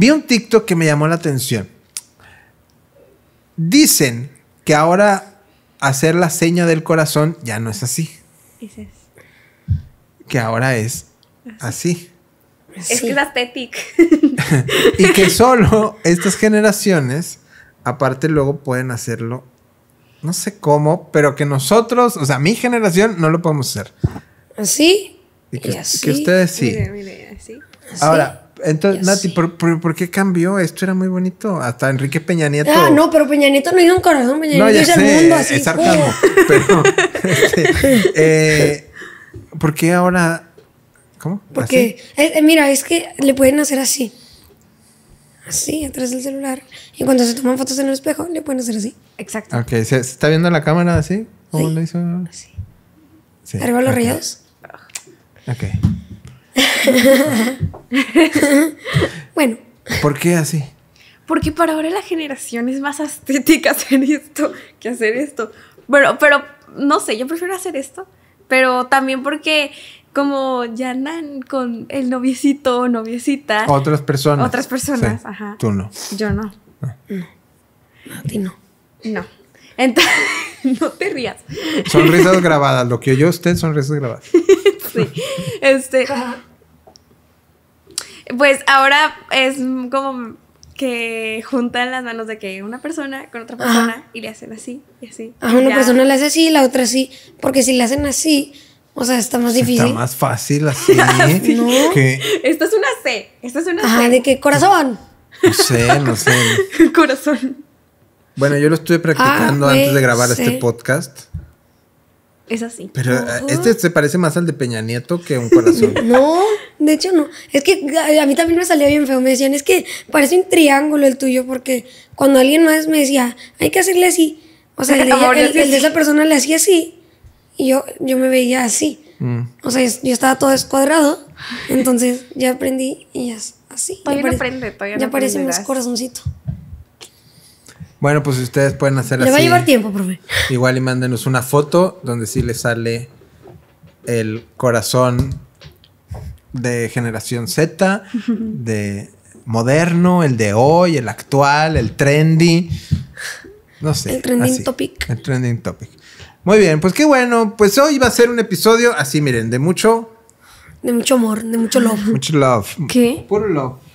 Vi un TikTok que me llamó la atención. Dicen que ahora hacer la seña del corazón ya no es así. Dices. Que ahora es así. Es que Es sí. y que solo estas generaciones, aparte luego pueden hacerlo, no sé cómo, pero que nosotros, o sea, mi generación no lo podemos hacer. ¿Así? Y que, que ustedes sí. así. Ahora, entonces, Nati, ¿por, qué cambió? Esto era muy bonito. Hasta Enrique Peña Nieto. Ah, no, pero Peña Nieto no hizo un corazón. Peña no, Nieto ya el mundo así. Es sarcasmo. pero, este, eh, ¿Por qué ahora? ¿Cómo? Porque, eh, eh, mira, es que le pueden hacer así. Así, atrás del celular. Y cuando se toman fotos en el espejo, le pueden hacer así. Exacto. Ok, ¿se está viendo la cámara así? ¿Cómo lo hizo? Sí. ¿Arriba los okay. Ok. bueno. ¿Por qué así? Porque para ahora la generación es más estética hacer esto que hacer esto. Pero, pero, no sé, yo prefiero hacer esto. Pero también porque como ya con el noviecito o noviecita. Otras personas. Otras personas, ajá. Tú no. Yo no. Ah. No. no. no. No. Entonces, no te rías. Sonrisas grabadas, lo que oyó usted, sonrisas grabadas. sí. Este, pues ahora es como que juntan las manos de que una persona con otra persona y le hacen así y así. una persona le hace así y la otra así, porque si le hacen así, o sea, está más difícil. Está más fácil así. ¿No? Esta es una C, esto es una C. ¿de qué corazón? No sé, no sé. corazón. Bueno, yo lo estuve practicando ah, antes de grabar este podcast. Es así. Pero eh, este se parece más al de Peña Nieto que un corazón. no, de hecho no. Es que a mí también me salía bien feo. Me decían, es que parece un triángulo el tuyo, porque cuando alguien más me decía, hay que hacerle así. O sea, el de, esa persona le hacía así y yo, yo me veía así. Mm. O sea, yo estaba todo escuadrado. Entonces ya aprendí y ya así. Todavía ya no parece más corazoncito. Bueno, pues ustedes pueden hacer así. Le va a llevar tiempo, profe. Igual y mándenos una foto donde sí les sale el corazón de generación Z, de moderno, el de hoy, el actual, el trendy. No sé. El trending topic. El trending topic. Muy bien, pues qué bueno. Pues hoy va a ser un episodio así, miren, de mucho. De mucho amor, de mucho love. Mucho love. ¿Qué? Puro love.